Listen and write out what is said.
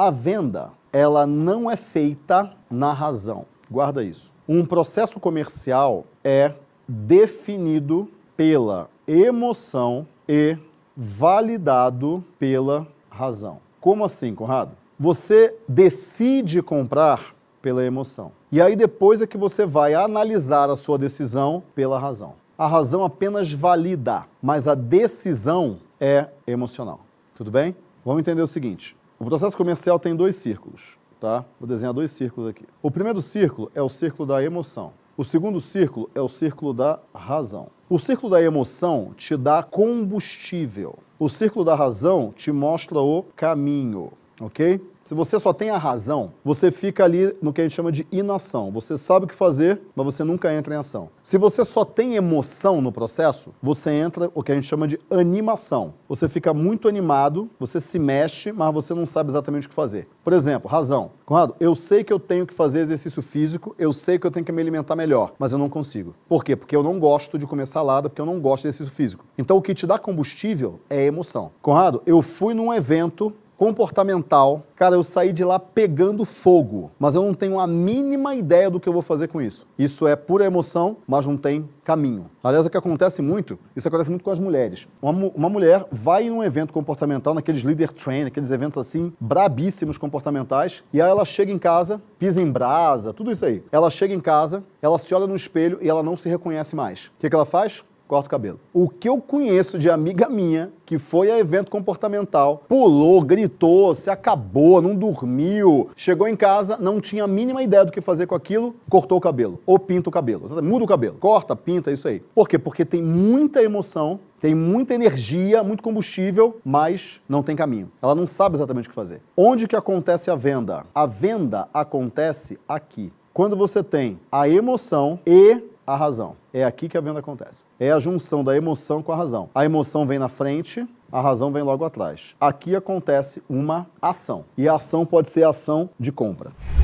A venda, ela não é feita na razão. Guarda isso. Um processo comercial é definido pela emoção e validado pela razão. Como assim, Conrado? Você decide comprar pela emoção. E aí depois é que você vai analisar a sua decisão pela razão. A razão apenas valida, mas a decisão é emocional. Tudo bem? Vamos entender o seguinte: o processo comercial tem dois círculos, tá? Vou desenhar dois círculos aqui. O primeiro círculo é o círculo da emoção. O segundo círculo é o círculo da razão. O círculo da emoção te dá combustível. O círculo da razão te mostra o caminho, ok? Se você só tem a razão, você fica ali no que a gente chama de inação. Você sabe o que fazer, mas você nunca entra em ação. Se você só tem emoção no processo, você entra o que a gente chama de animação. Você fica muito animado, você se mexe, mas você não sabe exatamente o que fazer. Por exemplo, razão. Conrado, eu sei que eu tenho que fazer exercício físico, eu sei que eu tenho que me alimentar melhor, mas eu não consigo. Por quê? Porque eu não gosto de comer salada, porque eu não gosto de exercício físico. Então o que te dá combustível é emoção. Conrado, eu fui num evento comportamental. Cara, eu saí de lá pegando fogo, mas eu não tenho a mínima ideia do que eu vou fazer com isso. Isso é pura emoção, mas não tem caminho. Aliás, o que acontece muito, isso acontece muito com as mulheres. Uma, uma mulher vai em um evento comportamental, naqueles leader train, aqueles eventos assim, brabíssimos comportamentais, e aí ela chega em casa, pisa em brasa, tudo isso aí. Ela chega em casa, ela se olha no espelho e ela não se reconhece mais. O que, que ela faz? corta o cabelo. O que eu conheço de amiga minha que foi a evento comportamental, pulou, gritou, se acabou, não dormiu, chegou em casa, não tinha a mínima ideia do que fazer com aquilo, cortou o cabelo, ou pinta o cabelo, muda o cabelo, corta, pinta, isso aí. Por quê? Porque tem muita emoção tem muita energia, muito combustível, mas não tem caminho. Ela não sabe exatamente o que fazer. Onde que acontece a venda? A venda acontece aqui. Quando você tem a emoção e a razão. É aqui que a venda acontece. É a junção da emoção com a razão. A emoção vem na frente, a razão vem logo atrás. Aqui acontece uma ação. E a ação pode ser ação de compra.